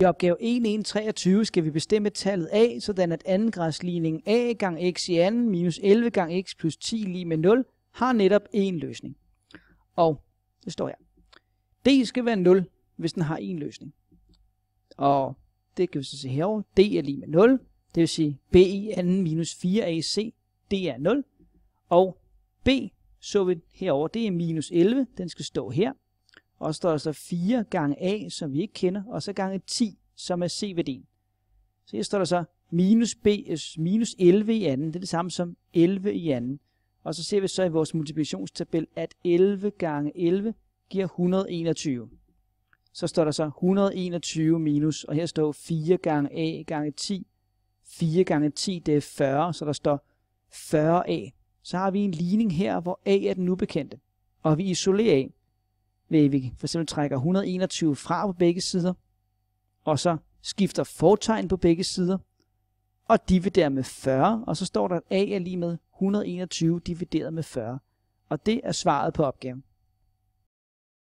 I opgave 1123 skal vi bestemme tallet a, sådan at andengradsligningen a gang x i anden minus 11 gang x plus 10 lige med 0 har netop en løsning. Og det står her. d skal være 0, hvis den har en løsning. Og det kan vi så se herovre. d er lige med 0, det vil sige b i anden minus 4ac, d er 0. Og b så vi herover det er minus 11, den skal stå her og så står der så 4 gange A, som vi ikke kender, og så gange 10, som er C værdien Så her står der så minus, B, øh, minus 11 i anden, det er det samme som 11 i anden. Og så ser vi så i vores multiplikationstabel, at 11 gange 11 giver 121. Så står der så 121 minus, og her står 4 gange A gange 10. 4 gange 10, det er 40, så der står 40A. Så har vi en ligning her, hvor A er den ubekendte, og vi isolerer A ved at vi for eksempel trækker 121 fra på begge sider, og så skifter fortegn på begge sider, og dividerer med 40, og så står der, at a er lige med 121 divideret med 40. Og det er svaret på opgaven.